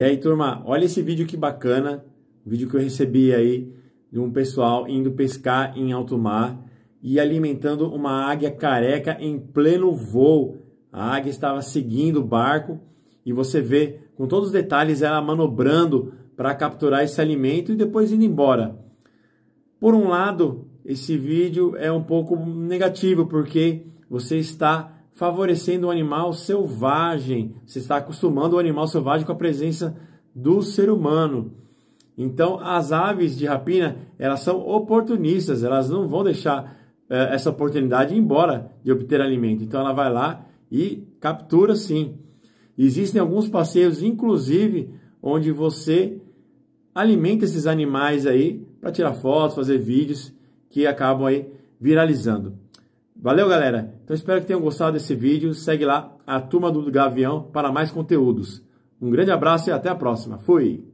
E aí, turma, olha esse vídeo que bacana, um vídeo que eu recebi aí de um pessoal indo pescar em alto mar e alimentando uma águia careca em pleno voo. A águia estava seguindo o barco e você vê com todos os detalhes ela manobrando para capturar esse alimento e depois indo embora. Por um lado, esse vídeo é um pouco negativo porque você está favorecendo o animal selvagem. Você está acostumando o animal selvagem com a presença do ser humano. Então, as aves de rapina, elas são oportunistas, elas não vão deixar eh, essa oportunidade embora de obter alimento. Então, ela vai lá e captura sim. Existem alguns passeios, inclusive, onde você alimenta esses animais aí para tirar fotos, fazer vídeos que acabam aí viralizando. Valeu, galera! Então espero que tenham gostado desse vídeo. Segue lá a Turma do Gavião para mais conteúdos. Um grande abraço e até a próxima. Fui!